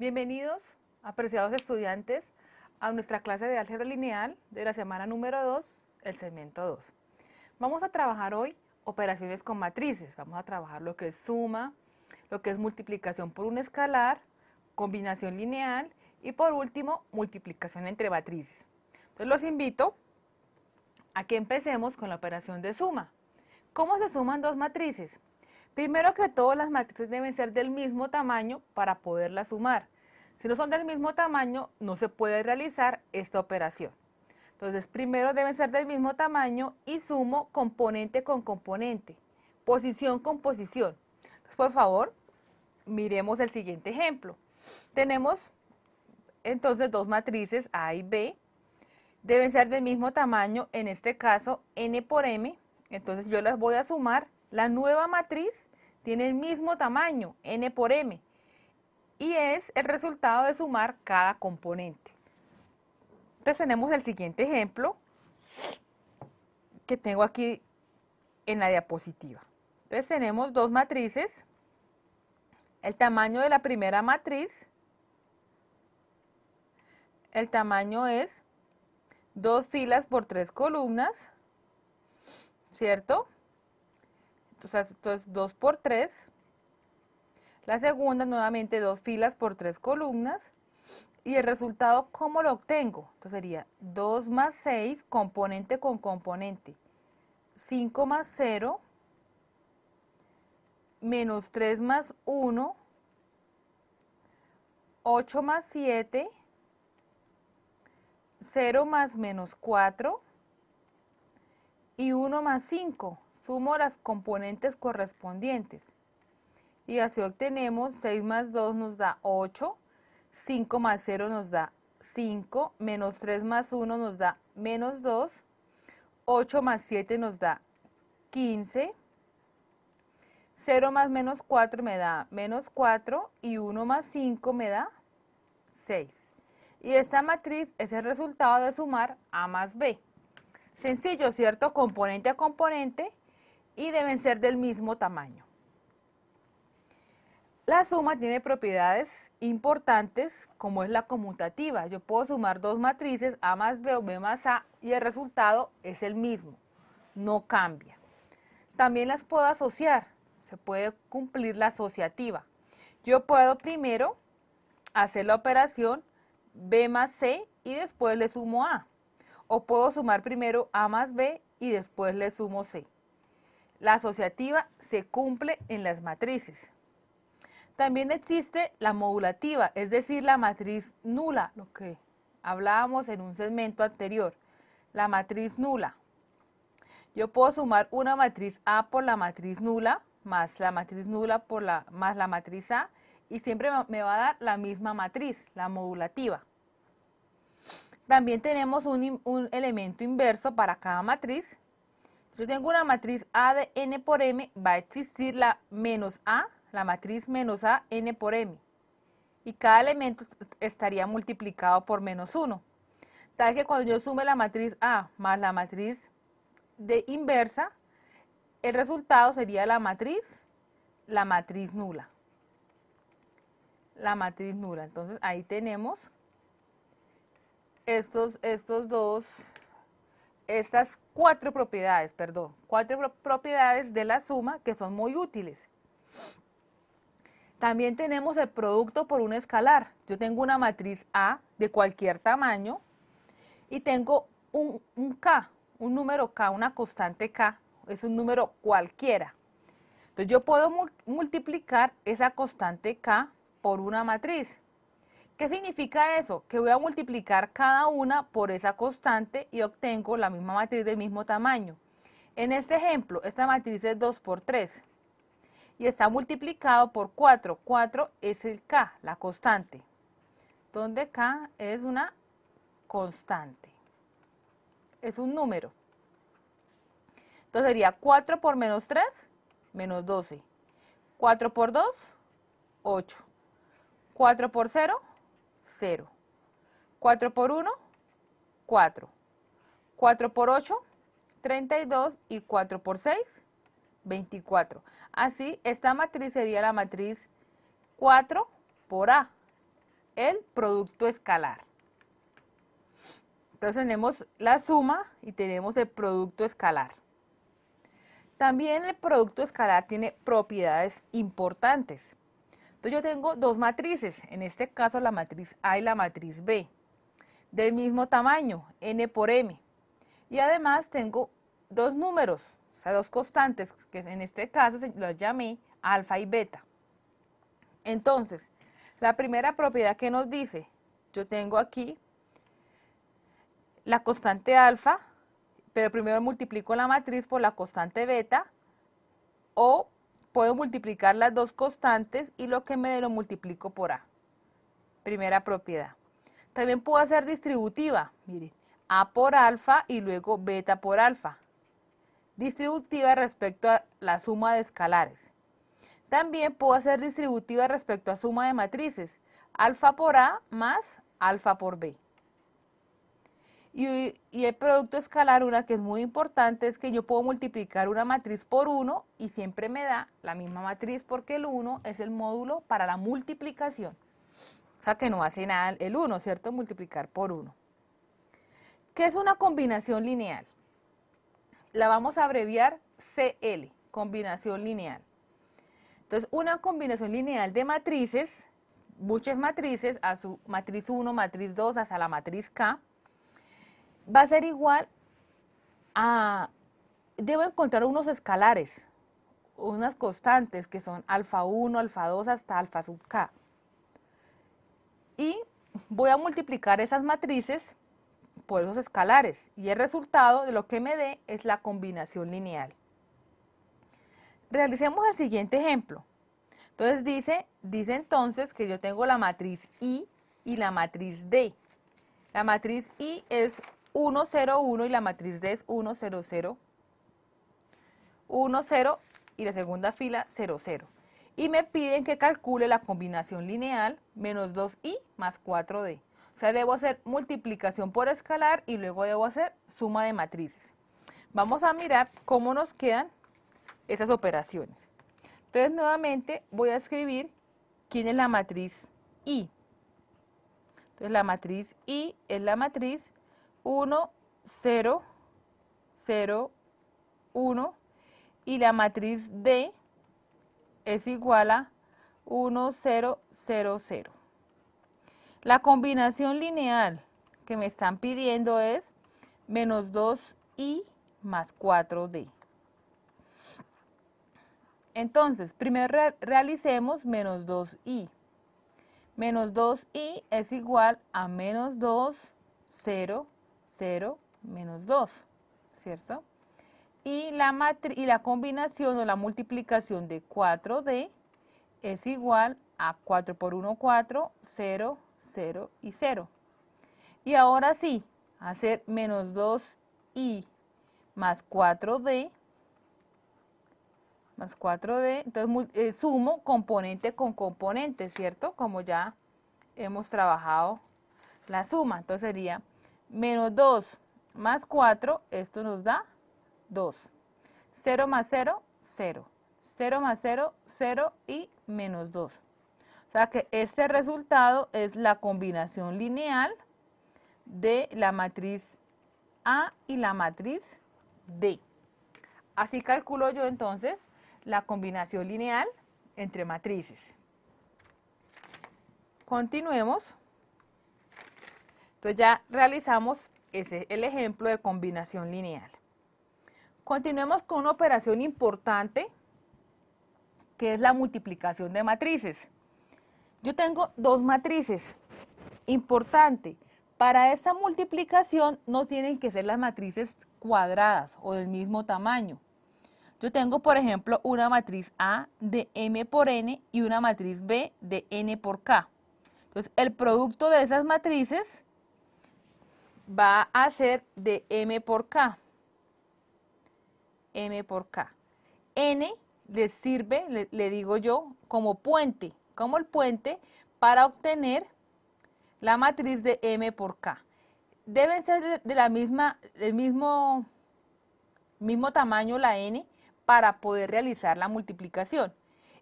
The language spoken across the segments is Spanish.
Bienvenidos, apreciados estudiantes, a nuestra clase de álgebra lineal de la semana número 2, el segmento 2. Vamos a trabajar hoy operaciones con matrices. Vamos a trabajar lo que es suma, lo que es multiplicación por un escalar, combinación lineal y por último, multiplicación entre matrices. Entonces los invito a que empecemos con la operación de suma. ¿Cómo se suman dos matrices? Primero que todo, las matrices deben ser del mismo tamaño para poderlas sumar. Si no son del mismo tamaño, no se puede realizar esta operación. Entonces, primero deben ser del mismo tamaño y sumo componente con componente, posición con posición. por favor, miremos el siguiente ejemplo. Tenemos entonces dos matrices A y B. Deben ser del mismo tamaño, en este caso n por m. Entonces yo las voy a sumar. La nueva matriz tiene el mismo tamaño, n por m, y es el resultado de sumar cada componente. Entonces tenemos el siguiente ejemplo que tengo aquí en la diapositiva. Entonces tenemos dos matrices, el tamaño de la primera matriz, el tamaño es dos filas por tres columnas, ¿cierto? Entonces, es 2 por 3. La segunda, nuevamente, dos filas por 3 columnas. Y el resultado, ¿cómo lo obtengo? Entonces sería 2 más 6, componente con componente. 5 más 0, menos 3 más 1, 8 más 7, 0 más menos 4 y 1 más 5 sumo las componentes correspondientes. Y así obtenemos 6 más 2 nos da 8, 5 más 0 nos da 5, menos 3 más 1 nos da menos 2, 8 más 7 nos da 15, 0 más menos 4 me da menos 4 y 1 más 5 me da 6. Y esta matriz es el resultado de sumar A más B. Sencillo, ¿cierto? Componente a componente y deben ser del mismo tamaño. La suma tiene propiedades importantes como es la conmutativa. Yo puedo sumar dos matrices A más B o B más A y el resultado es el mismo, no cambia. También las puedo asociar, se puede cumplir la asociativa. Yo puedo primero hacer la operación B más C y después le sumo A. O puedo sumar primero A más B y después le sumo C. La asociativa se cumple en las matrices. También existe la modulativa, es decir, la matriz nula, lo que hablábamos en un segmento anterior. La matriz nula. Yo puedo sumar una matriz A por la matriz nula, más la matriz nula por la, más la matriz A, y siempre me va a dar la misma matriz, la modulativa. También tenemos un, un elemento inverso para cada matriz, yo tengo una matriz A de n por m, va a existir la menos A, la matriz menos A, n por m. Y cada elemento estaría multiplicado por menos 1. Tal que cuando yo sume la matriz A más la matriz de inversa, el resultado sería la matriz, la matriz nula. La matriz nula. Entonces ahí tenemos estos, estos dos, estas cuatro propiedades, perdón, cuatro propiedades de la suma que son muy útiles. También tenemos el producto por un escalar. Yo tengo una matriz A de cualquier tamaño y tengo un, K, un número K, una constante K, es un número cualquiera. Entonces yo puedo multiplicar esa constante K por una matriz. ¿Qué significa eso? Que voy a multiplicar cada una por esa constante y obtengo la misma matriz del mismo tamaño. En este ejemplo, esta matriz es 2 por 3 y está multiplicado por 4. 4 es el K, la constante, donde K es una constante, es un número. Entonces sería 4 por menos 3, menos 12. 4 por 2, 8. 4 por 0, 0. 4 por 1, 4. 4 por 8, 32 y 4 por 6, 24. Así, esta matriz sería la matriz 4 por A, el producto escalar. Entonces tenemos la suma y tenemos el producto escalar. También el producto escalar tiene propiedades importantes. Entonces yo tengo dos matrices, en este caso la matriz A y la matriz B, del mismo tamaño, n por m. Y además tengo dos números, o sea, dos constantes, que en este caso los llamé alfa y beta. Entonces, la primera propiedad que nos dice, yo tengo aquí la constante alfa, pero primero multiplico la matriz por la constante beta, o puedo multiplicar las dos constantes y lo que me lo multiplico por A. Primera propiedad. También puedo hacer distributiva. Miren, A por alfa y luego beta por alfa. Distributiva respecto a la suma de escalares. También puedo hacer distributiva respecto a suma de matrices. Alfa por A más alfa por B. Y, el producto escalar, una que es muy importante, es que yo puedo multiplicar una matriz por 1 y siempre me da la misma matriz porque el 1 es el módulo para la multiplicación. O sea que no hace nada el 1, ¿cierto? Multiplicar por 1. ¿Qué es una combinación lineal? La vamos a abreviar CL, combinación lineal. Entonces, una combinación lineal de matrices, muchas matrices, a su matriz 1, matriz 2, hasta la matriz K, va a ser igual a, debo encontrar unos escalares, unas constantes que son alfa 1, alfa 2 hasta alfa sub k. Y voy a multiplicar esas matrices por esos escalares y el resultado de lo que me dé es la combinación lineal. Realicemos el siguiente ejemplo. Entonces dice, dice entonces que yo tengo la matriz I y la matriz D. La matriz I es 1, 0, 1 y la matriz D es 0, 1, 0 y la segunda fila 0, 0. Y me piden que calcule la combinación lineal menos 2i más 4d. O sea, debo hacer multiplicación por escalar y luego debo hacer suma de matrices. Vamos a mirar cómo nos quedan esas operaciones. Entonces, nuevamente voy a escribir quién es la matriz i. Entonces, la matriz i es la matriz 1, 0, 0, 1 y la matriz D es igual a 1, 0, 0, 0. La combinación lineal que me están pidiendo es menos 2i más 4d. Entonces, primero realicemos menos 2i. Menos 2i es igual a menos 2, 0, 0. 0, menos 2, ¿cierto? Y la, y la combinación o la multiplicación de 4D es igual a 4 por 1, 4, 0, 0 y 0. Y ahora sí, hacer menos 2i más 4d, más 4d, entonces eh, sumo componente con componente, ¿cierto? Como ya hemos trabajado la suma, entonces sería Menos 2 más 4, esto nos da 2. 0 más 0, 0. 0 más 0, 0 y menos 2. O sea que este resultado es la combinación lineal de la matriz A y la matriz D. Así calculo yo entonces la combinación lineal entre matrices. Continuemos. Entonces ya realizamos ese, el ejemplo de combinación lineal. Continuemos con una operación importante que es la multiplicación de matrices. Yo tengo dos matrices. Importante, para esa multiplicación no tienen que ser las matrices cuadradas o del mismo tamaño. Yo tengo, por ejemplo, una matriz A de M por N y una matriz B de N por K. Entonces, el producto de esas matrices va a ser de m por k. m por k. n le sirve, le, digo yo, como puente, como el puente para obtener la matriz de m por k. Deben ser de la misma, del mismo, mismo tamaño la n para poder realizar la multiplicación.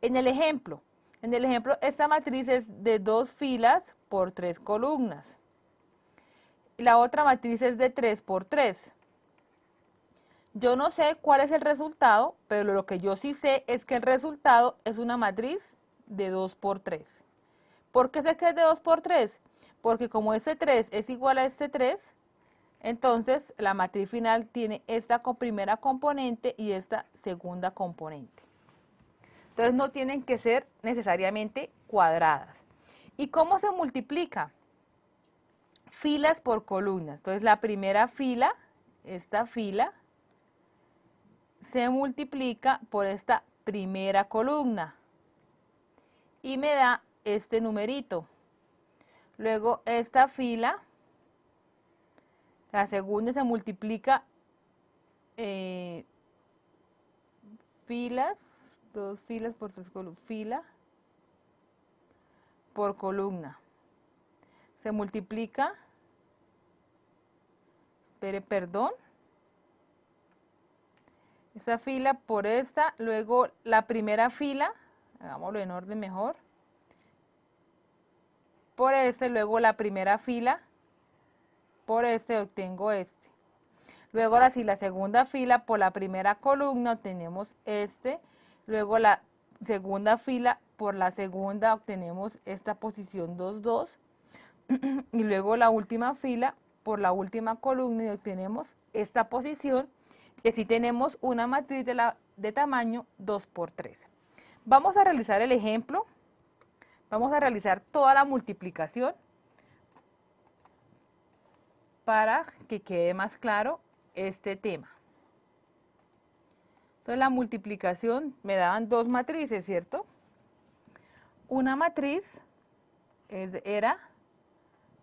En el ejemplo, en el ejemplo, esta matriz es de dos filas por tres columnas y la otra matriz es de 3 por 3. Yo no sé cuál es el resultado, pero lo que yo sí sé es que el resultado es una matriz de 2 por 3. ¿Por qué sé que es de 2 por 3? Porque como este 3 es igual a este 3, entonces la matriz final tiene esta primera componente y esta segunda componente. Entonces no tienen que ser necesariamente cuadradas. ¿Y cómo se multiplica? filas por columnas. Entonces la primera fila, esta fila, se multiplica por esta primera columna y me da este numerito. Luego esta fila, la segunda se multiplica eh, filas, dos filas por tres columnas, fila por columna se multiplica, espere, perdón, esa fila por esta, luego la primera fila, hagámoslo en orden mejor, por este, luego la primera fila, por este obtengo este. Luego así la segunda fila por la primera columna obtenemos este, luego la segunda fila por la segunda obtenemos esta posición 2, 2, y luego la última fila por la última columna y obtenemos esta posición que si tenemos una matriz de, tamaño 2 por 3 Vamos a realizar el ejemplo, vamos a realizar toda la multiplicación para que quede más claro este tema. Entonces la multiplicación me daban dos matrices, ¿cierto? Una matriz era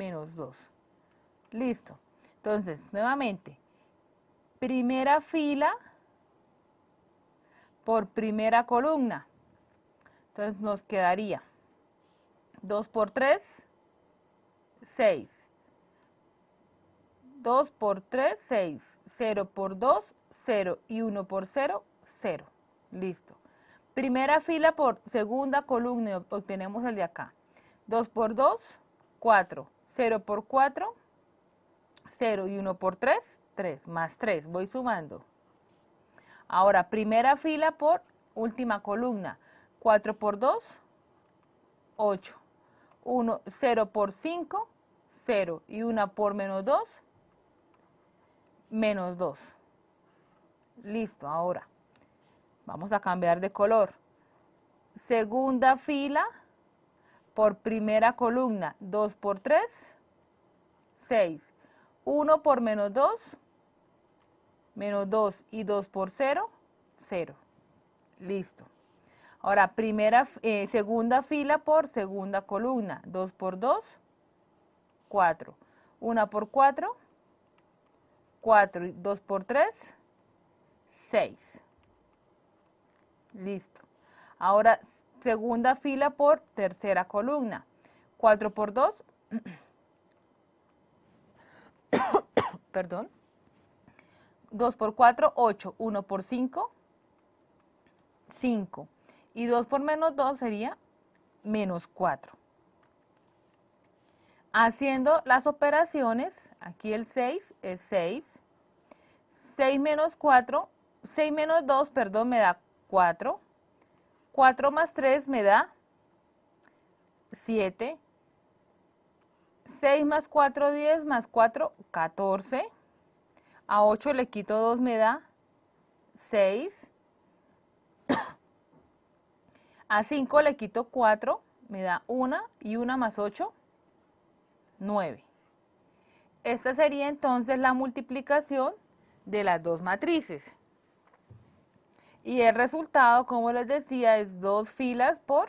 menos 2. Listo. Entonces, nuevamente, primera fila por primera columna. Entonces nos quedaría 2 por 3, 6. 2 por 3, 6. 0 por 2, 0. Y 1 por 0, 0. Listo. Primera fila por segunda columna obtenemos el de acá. 2 por 2, 4. 0 por 4, 0 y 1 por 3, 3, más 3, voy sumando. Ahora, primera fila por última columna, 4 por 2, 8, 0 por 5, 0 y 1 por menos 2, menos 2. Listo, ahora vamos a cambiar de color. Segunda fila, por primera columna, 2 por 3, 6. 1 por menos 2, menos 2 y 2 por 0, 0. Listo. Ahora, primera, eh, segunda fila por segunda columna, 2 por 2, 4. 1 por 4, 4 y 2 por 3, 6. Listo. Ahora, segunda fila por tercera columna. 4 por 2, perdón, 2 por 4, 8, 1 por 5, 5. Y 2 por menos 2 sería menos 4. Haciendo las operaciones, aquí el 6 es 6, 6 menos 4, 6 menos 2, perdón, me da 4. 4 más 3 me da 7. 6 más 4, 10 más 4, 14. A 8 le quito 2 me da 6. A 5 le quito 4 me da 1 y 1 más 8, 9. Esta sería entonces la multiplicación de las dos matrices. Y el resultado, como les decía, es dos filas por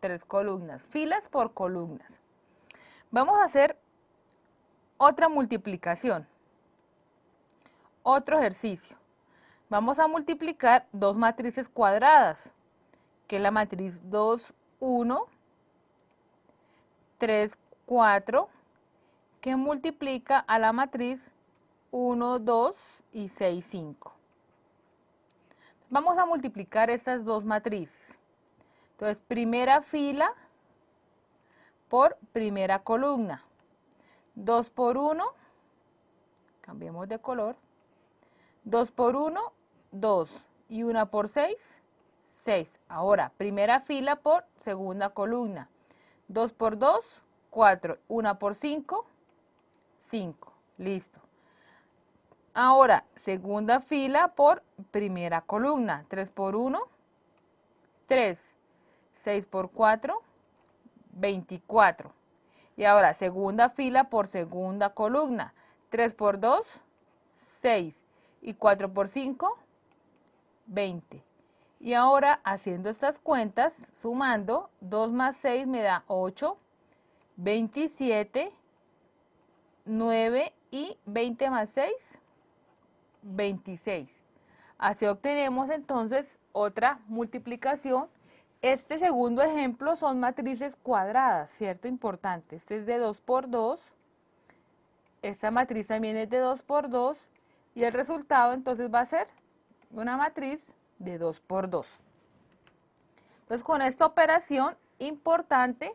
tres columnas, filas por columnas. Vamos a hacer otra multiplicación, otro ejercicio. Vamos a multiplicar dos matrices cuadradas, que es la matriz 2, 1, 3, 4, que multiplica a la matriz 1, 2 y 6, 5. Vamos a multiplicar estas dos matrices. Entonces, primera fila por primera columna. 2 por 1, cambiemos de color. 2 por 1, 2. Y 1 por 6, 6. Ahora, primera fila por segunda columna. 2 por 2, 4. 1 por 5, 5. Listo. Ahora, segunda fila por primera columna. 3 por 1, 3. 6 por 4, 24. Y ahora, segunda fila por segunda columna. 3 por 2, 6. Y 4 por 5, 20. Y ahora, haciendo estas cuentas, sumando, 2 más 6 me da 8, 27, 9 y 20 más 6, 26. Así obtenemos entonces otra multiplicación. Este segundo ejemplo son matrices cuadradas, ¿cierto? Importante. Este es de 2 por 2. Esta matriz también es de 2 por 2. Y el resultado entonces va a ser una matriz de 2 por 2. Entonces con esta operación importante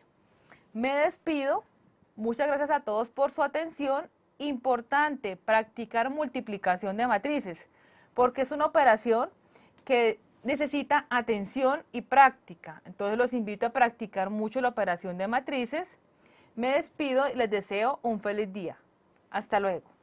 me despido. Muchas gracias a todos por su atención importante practicar multiplicación de matrices, porque es una operación que necesita atención y práctica. Entonces los invito a practicar mucho la operación de matrices. Me despido y les deseo un feliz día. Hasta luego.